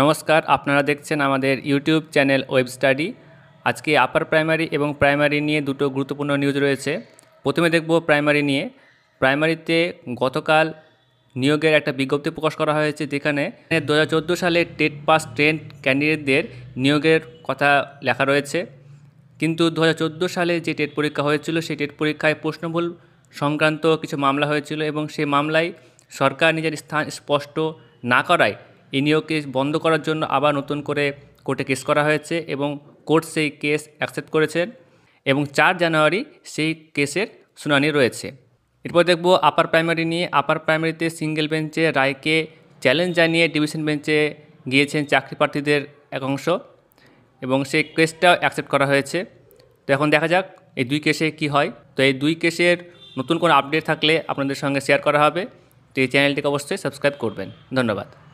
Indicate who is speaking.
Speaker 1: নমস্কার আপনারা দেখছেন আমাদের ইউটিউব চ্যানেল ওয়েব স্টাডি আজকে আপার প্রাইমারি এবং প্রাইমারি নিয়ে দুটো গুরুত্বপূর্ণ নিউজ রয়েছে প্রথমে দেখব প্রাইমারি নিয়ে প্রাইমারিতে গতকাল নিয়োগের একটা বিজ্ঞপ্তি প্রকাশ করা হয়েছে যেখানে দু হাজার সালে টেট পাস ট্রেন ক্যান্ডিডেটদের নিয়োগের কথা লেখা রয়েছে কিন্তু দু হাজার সালে যে টেট পরীক্ষা হয়েছিল সেই টেট পরীক্ষায় প্রশ্নভুল সংক্রান্ত কিছু মামলা হয়েছিল এবং সেই মামলায় সরকার নিজের স্থান স্পষ্ট না করায় এই নিয়োগকে বন্ধ করার জন্য আবার নতুন করে কোর্টে কেস করা হয়েছে এবং কোর্ট সেই কেস অ্যাকসেপ্ট করেছেন এবং চার জানুয়ারি সেই কেসের শুনানি রয়েছে এরপর দেখব আপার প্রাইমারি নিয়ে আপার প্রাইমারিতে সিঙ্গেল বেঞ্চে রায়কে চ্যালেঞ্জ জানিয়ে ডিভিশন বেঞ্চে গিয়েছেন চাকরি প্রার্থীদের এক অংশ এবং সেই কেসটাও অ্যাকসেপ্ট করা হয়েছে তো এখন দেখা যাক এই দুই কেসে কি হয় তো এই দুই কেসের নতুন কোনো আপডেট থাকলে আপনাদের সঙ্গে শেয়ার করা হবে তো এই চ্যানেলটিকে অবশ্যই সাবস্ক্রাইব করবেন ধন্যবাদ